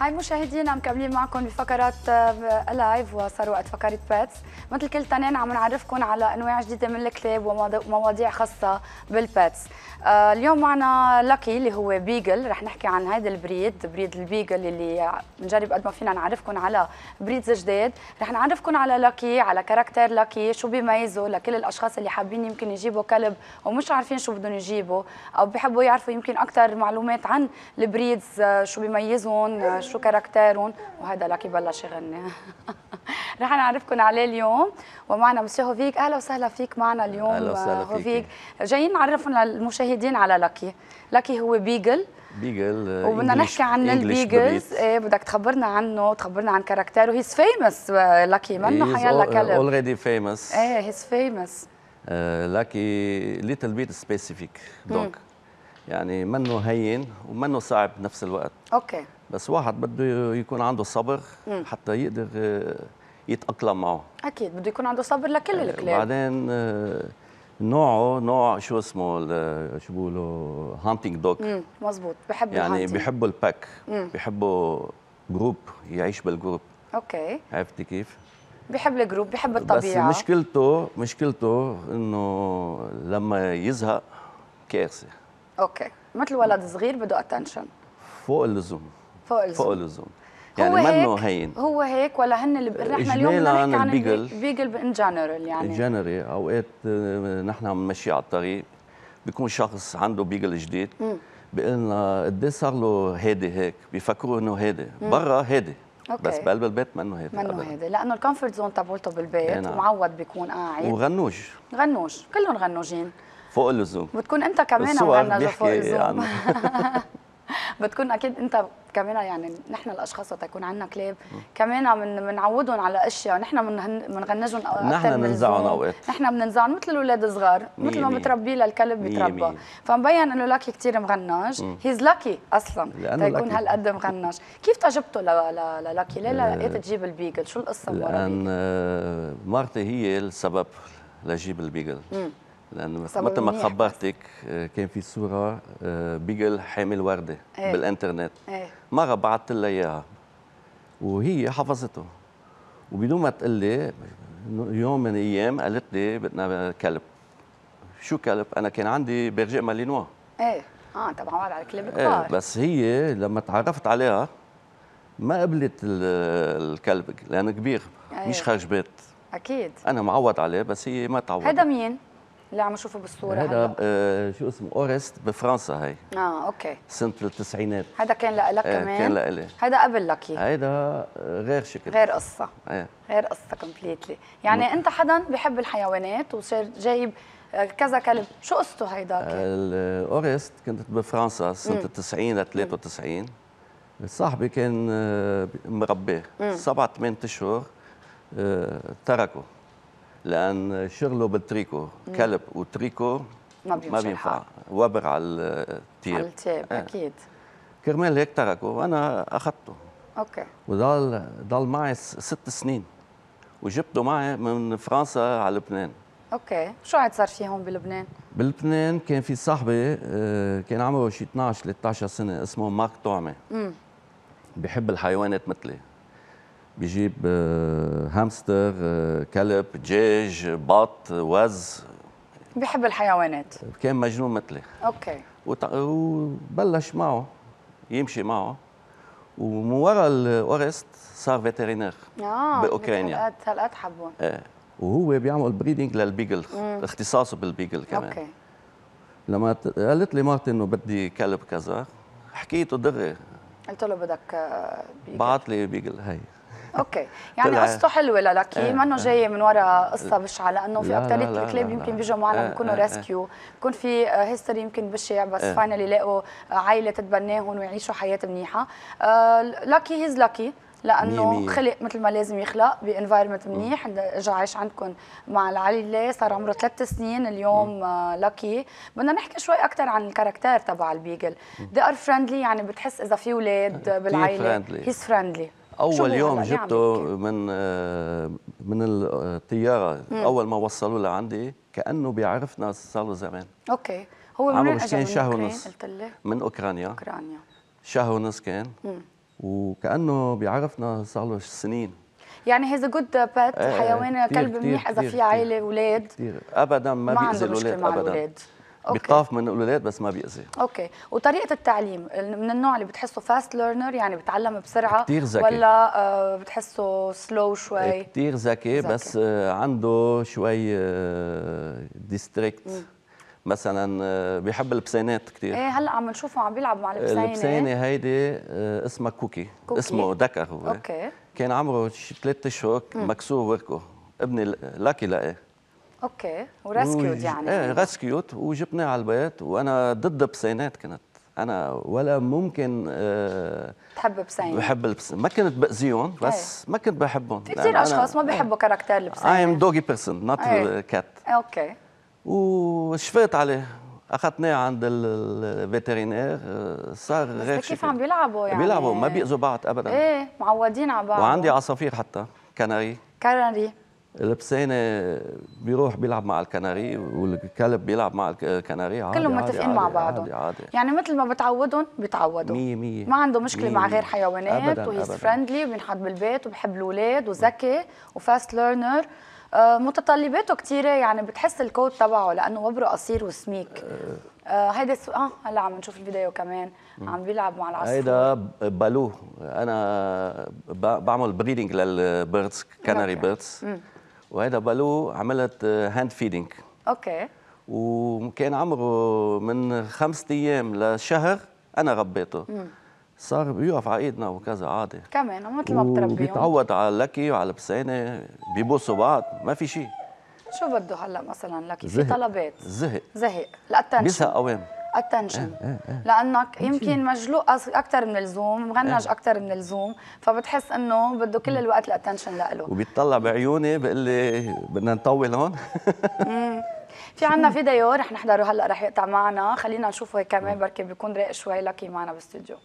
هاي مشاهدينا مكملين معكم بفقرات آه، لايف وصار وقت فقره باتس مثل كل تنين عم نعرفكم على انواع جديده من الكلاب ومواضيع خاصه بالباتس آه، اليوم معنا لاكي اللي هو بيجل رح نحكي عن هيدا البريد بريد البيجل اللي بنجرب قد ما فينا نعرفكم على بريدز جداد رح نعرفكم على لاكي على كاركتر لاكي شو بيميزه لكل الاشخاص اللي حابين يمكن يجيبوا كلب ومش عارفين شو بدهم يجيبوا او بحبوا يعرفوا يمكن اكثر معلومات عن البريدز آه، شو بيميزهم شو كاركتيرهم وهذا لكي بلش يغني رح نعرفكم عليه اليوم ومعنا مسيو هوفيك اهلا وسهلا فيك معنا اليوم اهلا وسهلا فيك هوفيك جايين نعرفهم للمشاهدين على لكي لكي هو بيجل بيجل وبدنا نحكي عن البيجلز ايه بدك تخبرنا عنه تخبرنا عن كاركتيره هيز آه، فيمس لكي منه حيلا كلب اوريدي فيمس ايه هيز آه، فيمس لكي ليتل بيت سبيسيفيك دونك يعني منه هين ومنه صعب بنفس الوقت اوكي بس واحد بده يكون عنده صبر مم. حتى يقدر آه، يتاقلم معه اكيد بده يكون عنده صبر لكل آه، الكلاب بعدين آه، نوعه نوع شو اسمه شو بيقولوا هانتنج دوغ مزبوط بحب يعني بحبوا الباك بحبوا جروب يعيش بالجروب اوكي عرفتي كيف؟ بحب الجروب بحب الطبيعه بس مشكلته مشكلته انه لما يزهق كارثه اوكي مثل ولد صغير بده اتنشن فوق اللزوم فوق اللزوم فوق اللزوم يعني منه هين هو هيك ولا هن اللي نحن اليوم بنحكي عن البيجل بيجل ان جنرال يعني جنرال إيه، اوقات آه، نحن عم نمشي على الطريق بيكون شخص عنده بيجل جديد بيقول لنا قد إيه صار له هيدي هيك بيفكروا انه هيدي برا هيدي أوكي. بس بقلب البيت منه هيدا منه هيدا لانه الكومفورت زون تبعته بالبيت إيه، نعم. معود بيكون قاعد وغنوج غنوج كلهم غنوجين فوق اللزوم بتكون انت كمان غنوج فوق اللزوم بتكون اكيد انت كمان يعني نحن الاشخاص وقت يكون عندنا كلاب كمان من بنعودهم على اشياء نحن بنغنجهم نحن بننزعهم اوقات نحن بننزعهم مثل الاولاد الصغار مثل ما بتربيه للكلب بيتربى فمبين انه لاكي كثير مغنج هيز لاكي اصلا تيكون هالقد مغنج كيف ل... للاكي ليه آه. لقيت تجيب البيجل شو القصه لان آه، مارتي هي السبب لجيب البيجل مم. لانه مثل ما خبرتك آه، كان في صوره آه، بيجل حامل ورده ايه. بالانترنت ايه. مره بعثت لها اياها وهي حفظته وبدون ما تقول لي يوم من الايام قالت لي بدنا كلب شو كلب؟ انا كان عندي برجي مالينوا ايه اه طبعا على كلاب إيه، كبار ايه بس هي لما تعرفت عليها ما قبلت الكلب لانه كبير أيه. مش خارج بيت اكيد انا معود عليه بس هي ما تعودت هذا مين؟ اللي عم نشوفه بالصوره هذا آه شو اسمه اورست بفرنسا هي اه اوكي سنه التسعينات هذا كان لك آه كمان كان لإلي هذا قبل لك هذا آه، غير شكل غير قصه آه. غير قصه كومبليتلي يعني انت حدا بحب الحيوانات وصار جايب آه، كذا كلب شو قصته هيدا آه، الاورست كنت بفرنسا سنه ال 90 ل 93 صاحبي كان مربيه سبعة ثمان اشهر تركه لان شغله بالتريكو كلب وتريكو ما, ما بينفع وبر على التياب على التياب آه. اكيد كرمال هيك تركه وانا اخذته اوكي وضل ضل معي ست سنين وجبته معي من فرنسا على لبنان اوكي شو عاد صار في هون بلبنان بلبنان كان في صاحبي آه، كان عمره شي 12 13 سنه اسمه مارك طعمه بحب الحيوانات مثلي بيجيب آه، هامستر آه، كلب دجاج بط وز بيحب الحيوانات كان مجنون مثلي اوكي وبلش معه يمشي معه ومن ورا الاورست صار فيترينير آه باوكرانيا هالقد هالقد حبون ايه وهو بيعمل بريدنج للبيجل مم. اختصاصه بالبيجل كمان اوكي لما قالت لي مرتي انه بدي كلب كذا حكيته دغري قلت له بدك آه، بيجل بعت لي بيجل هي اوكي يعني قصته حلوه للاكي ما إيه، منه إيه. جايه من وراء قصه بشعه لانه في اكثر الكلاب يمكن بيجوا معنا بيكونوا ريسكيو بكون في هيستوري آه، يمكن بشع بس فاينلي لاقوا عائله تتبناهم ويعيشوا حياه منيحه لاكي هيز لاكي لانه خلق مثل ما لازم يخلق بانفايرمنت منيح اجى عايش عندكم مع العلي صار عمره ثلاث سنين اليوم لاكي آه، بدنا نحكي شوي اكثر عن الكاركتير تبع البيجل ذي ار فريندلي يعني بتحس اذا في اولاد بالعائله هيز فريندلي اول يوم جبته من آه، من الطياره اول ما وصلوا لعندي كانه بيعرفنا صار له زمان اوكي هو من عمره كان شهر ونص من اوكرانيا اوكرانيا شهر ونص كان مم. وكانه بيعرفنا صار له سنين يعني هيز ا جود بيت حيوان كلب منيح اذا في عائله اولاد ابدا ما بيأذي الاولاد ابدا بيخاف من الاولاد بس ما بيأذي اوكي وطريقه التعليم من النوع اللي بتحسه فاست ليرنر يعني بتعلم بسرعه كتير ذكي ولا آه، بتحسه سلو شوي كثير ذكي بس آه، عنده شوي ديستريكت آه، مثلا بيحب البسينات كثير ايه هلا عم نشوفه عم بيلعب مع البسينه البسينه هيدي اسمها كوكي. كوكي اسمه دكر هو اوكي كان عمره ثلاث اشهر مكسور وركه ابني لاكي لاقيه اوكي ورسكيوت يعني ايه رسكيوت وجبناه على البيت وانا ضد بسينات كنت انا ولا ممكن أه تحب بسين بحب البسين ما كنت باذيهم إيه. بس ما كنت بحبهم في كثير اشخاص ما إيه. بيحبوا أيه. كاركتير البسين اي ام دوغي بيرسون نوت كات اوكي وشفيت عليه اخذناه عند الفيترينير آه، صار غير كيف عم بيلعبوا يعني بيلعبوا ما بيأذوا بعض ابدا ايه معودين على بعض وعندي عصافير حتى كناري كناري البسانه بيروح بيلعب مع الكناري والكلب بيلعب مع الكناري آه، عادي كلهم متفقين مع بعضهم يعني مثل ما بتعودهم بيتعودوا 100 ما عنده مشكله مية مع غير حيوانات وهيز فريندلي وبينحط بالبيت وبحب الاولاد وذكي وفاست آه، ليرنر متطلباته كثيره يعني بتحس الكود تبعه لانه وبره قصير وسميك آه. هيدا آه. اه هلا عم نشوف الفيديو كمان عم بيلعب مع العصفور هيدا بالو انا بعمل بريدنج للبيردز كناري بيردز وهذا بالو عملت هاند آه, فيدنج اوكي وكان عمره من خمسة ايام لشهر انا ربيته صار على ايدنا وكذا عادي كمان مثل ما بتربيهم بيتعود على لكي وعلى بسانه بيبوسوا بعض ما في شيء شو بده هلا مثلا لكي في طلبات زهق زهق لاتنشن بيسهق اوام اتنشن إيه، إيه، إيه. لانك يمكن مجلوق اكثر من اللزوم مغنج اكثر من اللزوم فبتحس انه بده كل الوقت الاتنشن لإله وبيطلع بعيوني بقول لي بدنا نطول هون في عنا فيديو رح نحضره هلا رح يقطع معنا خلينا نشوفه كمان بركي بيكون رايق شوي لكي معنا بالاستوديو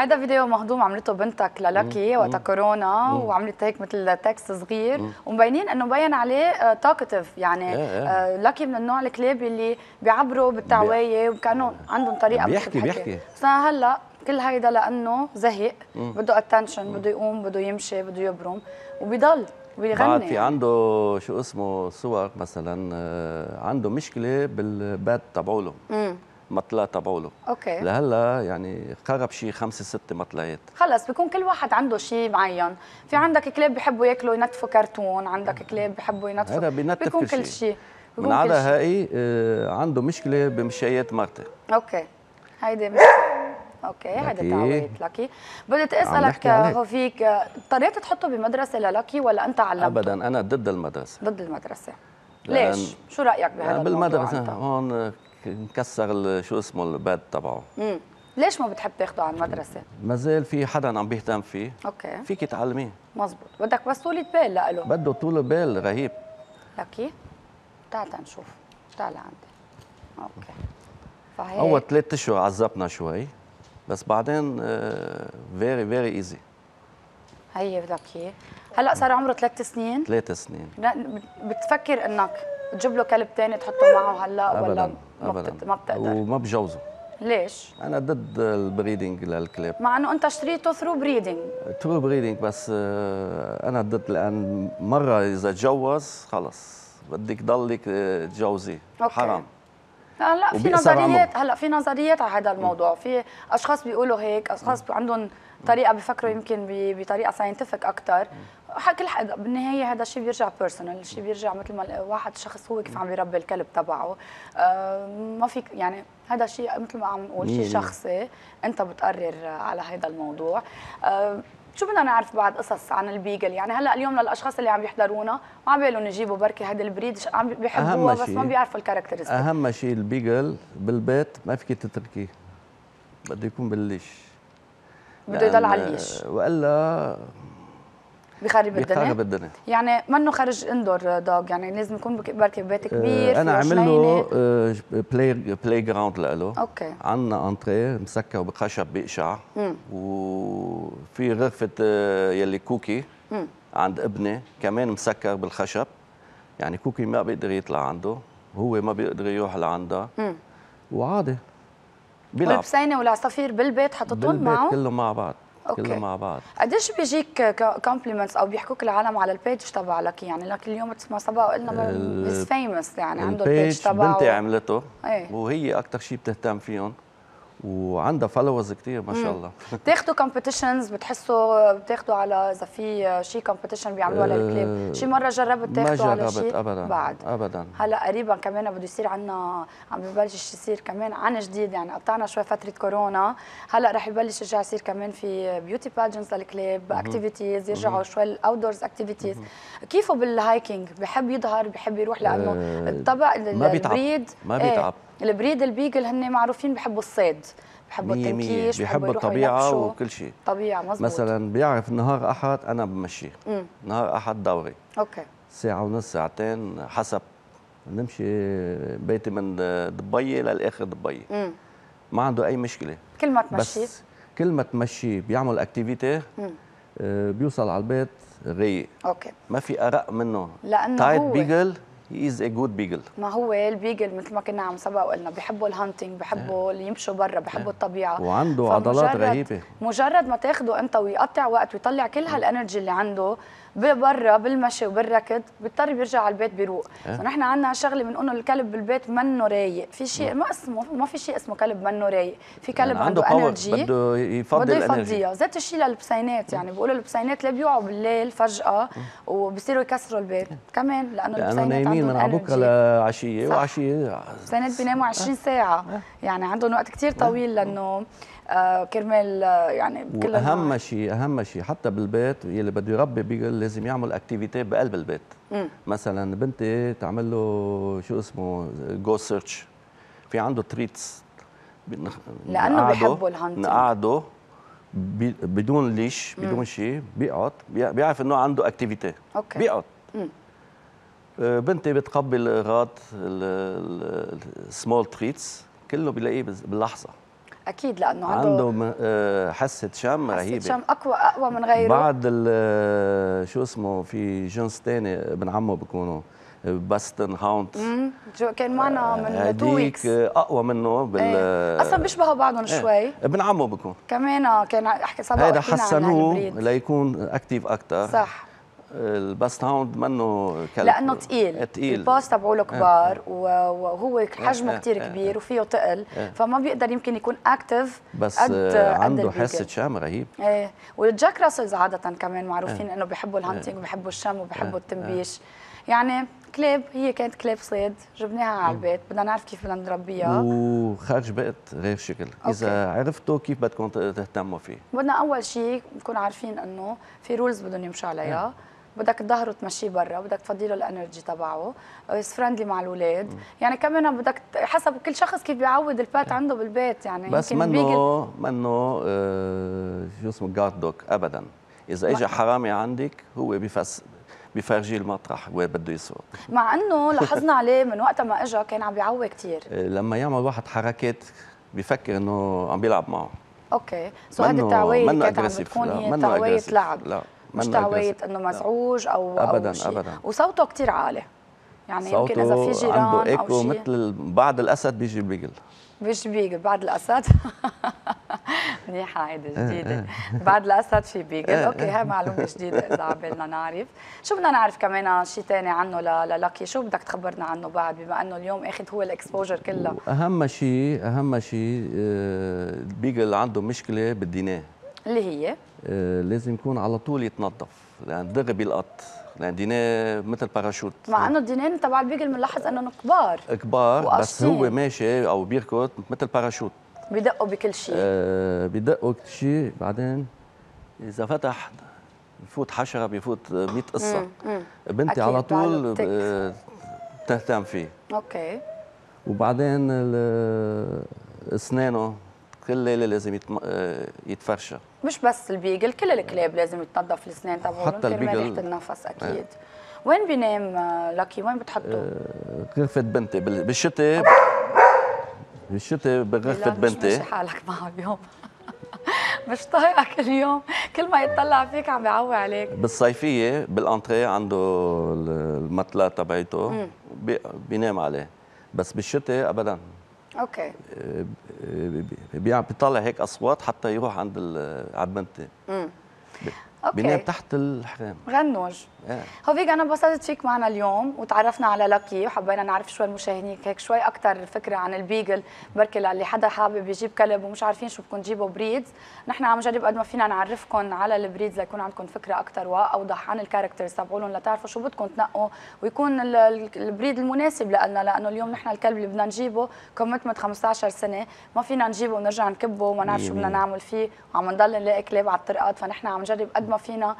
هذا فيديو مهضوم عملته بنتك للاكي وقت كورونا وعملت هيك مثل تكست صغير ومبينين انه مبين عليه توكتيف آه, يعني إيه، إيه. آه, لاكي من النوع الكلاب اللي بيعبروا بالتعويه وكانوا عندهم طريقه بيحكي بيحكي بس هلا كل هيدا لانه زهق بده اتنشن بده يقوم بده يمشي بده يبرم وبيضل بيغني بعد في عنده شو اسمه صور مثلا آه، عنده مشكله بالبات تبعوله مطلات تبعوله اوكي لهلا يعني خرب شيء خمسه سته مطلات خلص بيكون كل واحد عنده شيء معين في عندك كلاب بحبوا ياكلوا ينتفوا كرتون عندك كلاب بحبوا ينتفوا هذا بينتف بيكون كل شيء من عدا هاي آه، عنده مشكله بمشيات مرته اوكي هيدي اوكي هذا تعويض لكي بدي اسالك هوفيك اضطريت تحطه بمدرسه للكي ولا انت علمته؟ ابدا انا ضد المدرسه ضد المدرسه ليش؟ شو رايك بهذا يعني الموضوع؟ بالمدرسه هون مكسر شو اسمه الباد تبعه امم ليش ما بتحب تاخده على المدرسه ما زال في حدا عم بيهتم فيه اوكي فيك تعلميه مزبوط بدك بس طولة بال لإله بده طولة بال رهيب لكي تعال نشوف تعال عندي اوكي فهيك اول ثلاث اشهر عذبنا شوي بس بعدين فيري فيري ايزي هي بدك هلا صار عمره ثلاث سنين ثلاث سنين بتفكر انك تجيب له كلب ثاني تحطه معه هلا ولا أبداً. ما بتقدر وما بجوزه ليش؟ انا ضد البريدنج للكلاب مع انه انت اشتريته ثرو بريدنج ثرو بريدنج بس آه، انا ضد لان مره اذا تجوز خلص بدك ضلك آه، تجوزي حرام هلا في نظريات هلا في نظريات على هذا الموضوع في اشخاص بيقولوا هيك اشخاص عندهم طريقه بفكروا يمكن بطريقه ساينتفك اكثر كل حدا بالنهايه هذا الشيء بيرجع بيرسونال، الشيء بيرجع مثل ما واحد شخص هو كيف عم يربي الكلب تبعه آه، ما فيك يعني هذا الشيء مثل ما عم نقول شيء شخصي انت بتقرر على هذا الموضوع آه، شو بدنا نعرف بعد قصص عن البيجل يعني هلا اليوم للاشخاص اللي عم يحضرونا ما بالهم يجيبوا بركي هذا البريد عم بيحبوها بس ما بيعرفوا الكاركترستيك اهم شيء البيجل بالبيت ما فيك تتركيه بده يكون بالليش بده يضل على الليش والا بخرب الدنيا بخرب الدنيا يعني منه خرج اندور دوغ يعني لازم يكون بركي ببيت كبير آه، انا عامل له بلاي بلاي جراوند لإله اوكي عندنا انتري مسكر بخشب بقشع وفي غرفه آه، يلي كوكي مم. عند ابني كمان مسكر بالخشب يعني كوكي ما بيقدر يطلع عنده هو ما بيقدر يروح لعندها وعادي طيب، بيلعب والبسينه والعصافير بالبيت حطتهم معه بالبيت كله مع بعض كله مع بعض قديش بيجيك كومبلمنتس او بيحكوك العالم على البيج تبع لك يعني لك اليوم ما سبا قلنا هيز فيمس يعني عنده البيج تبعه بنتي عملته ايه؟ وهي اكثر شيء بتهتم فيهم وعندها فولورز كثير ما شاء الله بتاخذوا كومبيتيشنز بتحسوا بتاخذوا على اذا في شيء كومبيتيشن بيعملوها آه، للكلاب شي مره جربت تاخذوا على شيء ما جربت ابدا بعد ابدا هلا قريبا كمان بده يصير عندنا عم ببلش يصير كمان عن جديد يعني قطعنا شوي فتره كورونا هلا رح يبلش يرجع يصير كمان في بيوتي باجنز للكلاب اكتيفيتيز يرجعوا شوي الاوت دورز اكتيفيتيز كيفه بالهايكينج بحب يظهر بحب يروح لانه آه، الطبق ما بيتعب ما بيتعب إيه. البريد البيجل هن معروفين بحبوا الصيد بحبوا التنكيش بحبوا الطبيعه وكل شيء طبيعه مزبوط مثلا بيعرف نهار احد انا بمشيه نهار احد دوري اوكي ساعه ونص ساعتين حسب نمشي بيتي من دبي للاخر دبي مم. ما عنده اي مشكله كل ما تمشي بس كل ما تمشي بيعمل اكتيفيتي آه، بيوصل على البيت رايق اوكي ما في ارق منه لانه تايت بيجل هي از ا جود بيجل ما هو البيجل مثل ما كنا عم سبق وقلنا بيحبوا الهانتنج بيحبوا آه. yeah. اللي يمشوا برا بيحبوا آه. yeah. الطبيعه وعنده عضلات رهيبه مجرد ما تاخده انت ويقطع وقت ويطلع كل هالانرجي اللي عنده برا بالمشي وبالركض بيضطر بيرجع على البيت بيروق فنحن إيه؟ عندنا شغله بنقول الكلب بالبيت منه رايق في شيء إيه. ما اسمه ما في شيء اسمه كلب منه رايق في كلب يعني عنده, انرجي بده يفضي بده يفضيها ذات الشيء للبسينات إيه. يعني بيقولوا البسينات اللي بيوعوا بالليل فجاه وبصيروا يكسروا البيت كمان لانه لانه نايمين على بكره لعشيه وعشيه البسينات بيناموا 20 ساعه يعني عندهم وقت كثير طويل للنوم آه، كرمال آه، يعني كل اهم شيء اهم شيء حتى بالبيت يلي بده يربي بيجل لازم يعمل اكتيفيتي بقلب البيت مم. مثلا بنتي تعمل له شو اسمه جو سيرش في عنده تريتس لانه بيحبوا الهانتنج نقعده بدون ليش بدون شيء بيقعد بيعرف انه عنده اكتيفيتي اوكي بيقعد مم. آه، بنتي بتقبل اغراض السمول تريتس كله بلاقيه باللحظه اكيد لانه عنده عنده آه، حسه شم رهيبه شم اقوى اقوى من غيره بعض آه، شو اسمه في جنس ثاني ابن عمه بكونوا باستن هاونت كان معنا آه، من تو اقوى منه بال ايه. اصلا بيشبهوا بعضهم ايه. شوي ابن عمه بكون كمان كان احكي سبق هذا حسنوه ليكون اكتيف اكثر صح الباست هاوند منه كلب لانه ثقيل ثقيل إيه، الباس تبعه إيه، كبار اه. وهو إيه، حجمه اه. كثير كبير وفيه ثقل اه. فما بيقدر يمكن يكون اكتف بس قد آه، عنده حاسه شم رهيب ايه والجاك راسلز عاده كمان معروفين انه بيحبوا الهانتنج وبيحبوا الشم وبيحبوا التنبيش يعني كلاب هي كانت كلاب صيد جبناها على البيت بدنا نعرف كيف بدنا نربيها وخارج بيت غير شكل أوكي. اذا عرفتوا كيف بدكم تهتموا فيه بدنا اول شيء نكون عارفين انه في رولز بدهم يمشوا عليها أه. بدك تظهره تمشيه برا بدك تفضي له الانرجي تبعه از آه، فرندلي مع الاولاد يعني كمان بدك حسب كل شخص كيف بيعود البات إيه. عنده بالبيت يعني بس منه منه آه، شو اسمه جارد دوك ابدا اذا اجى حرامي عندك هو بفس بفرجي المطرح وين بده يسوق مع انه لاحظنا عليه من وقت ما اجى كان عم بيعوي كثير آه، لما يعمل واحد حركات بفكر انه عم بيلعب معه اوكي سو هذه التعويه كانت عم بتكون هي تعويه لعب لا مش تعويت انه مزعوج نعم. او ابدا أو ابدا وصوته كثير عالي يعني يمكن اذا في جيران عنده ايكو مثل بعض الاسد بيجي بيجل بيجي بيجل بعد الاسد منيحة هيدي إيه، جديدة إيه. بعد الأسد في بيجل إيه، أوكي هاي معلومة جديدة إذا عبالنا نعرف شو بدنا نعرف كمان شيء ثاني عنه للاكي شو بدك تخبرنا عنه بعد بما أنه اليوم أخذ هو الإكسبوجر كله أهم شيء أهم شيء آه، بيجل عنده مشكلة بالديناء اللي هي آه، لازم يكون على طول يتنظف لان يعني دغري بيلقط لان يعني ديناه مثل باراشوت مع انه الدينان تبع البيجل بنلاحظ انهم كبار كبار بس هو ماشي او بيركض مثل باراشوت بدقوا بكل شيء آه بدقوا كل شيء بعدين اذا فتح بفوت حشره بفوت 100 قصه بنتي على طول آه، تهتم فيه اوكي وبعدين آه، اسنانه كل ليله لازم يتم... آه، يتفرشى مش بس البيجل كل الكلاب لازم يتنظف الاسنان تبعهم حتى البيجل ريحه النفس آه. اكيد آه. وين بينام آه، لكي وين بتحطه؟ غرفه بنتي بالشتاء بالشتاء بغرفه بنتي مش حالك معه اليوم مش طايقك اليوم كل ما يطلع فيك عم بيعوي عليك بالصيفيه بالانتريه عنده المطلة تبعيته بينام عليه بس بالشتاء ابدا اوكي آه، بيطلع هيك اصوات حتى يروح عند امم اوكي بنام تحت الحرام غنوج فيك انا انبسطت فيك معنا اليوم وتعرفنا على لكي وحبينا نعرف شوي المشاهدين هيك شوي اكثر فكره عن البيجل بركي للي حدا حابب يجيب كلب ومش عارفين شو بدكم تجيبوا بريدز نحن عم نجرب قد ما فينا نعرفكم على البريدز ليكون عندكم فكره اكثر واوضح عن الكاركترز تبعولهم لتعرفوا شو بدكم تنقوا ويكون البريد المناسب لنا لانه اليوم نحن الكلب اللي بدنا نجيبه كوميتمنت 15 سنه ما فينا نجيبه ونرجع نكبه وما نعرف شو بدنا نعمل فيه وعم نضل نلاقي كلاب على الطرقات فنحن عم نجرب قد ما فينا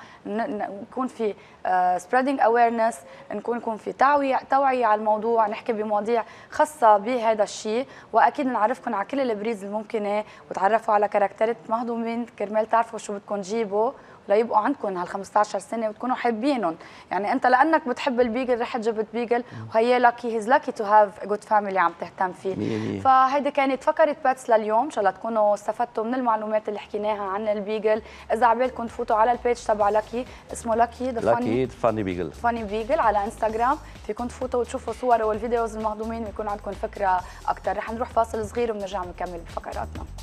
نكون في آه، سبريدنج اويرنس نكون نكون في توعيه توعيه على الموضوع نحكي بمواضيع خاصه بهذا الشيء واكيد نعرفكم على كل البريز الممكنه وتعرفوا على كاركترات مهضومين كرمال تعرفوا شو بدكم تجيبوا ليبقوا عندكم هال 15 سنه وتكونوا حابينهم يعني انت لانك بتحب البيجل رحت جبت بيجل وهي لاكي هيز لاكي تو هاف جود فاميلي عم تهتم فيه فهيدي كانت فكره باتس لليوم ان شاء الله تكونوا استفدتوا من المعلومات اللي حكيناها عن البيجل اذا على بالكم تفوتوا على البيج تبع لكي اسمه لكي ذا فاني فاني بيجل فاني بيجل على انستغرام فيكم تفوتوا وتشوفوا صور والفيديوز المهضومين ويكون عندكم فكره اكثر رح نروح فاصل صغير وبنرجع نكمل بفقراتنا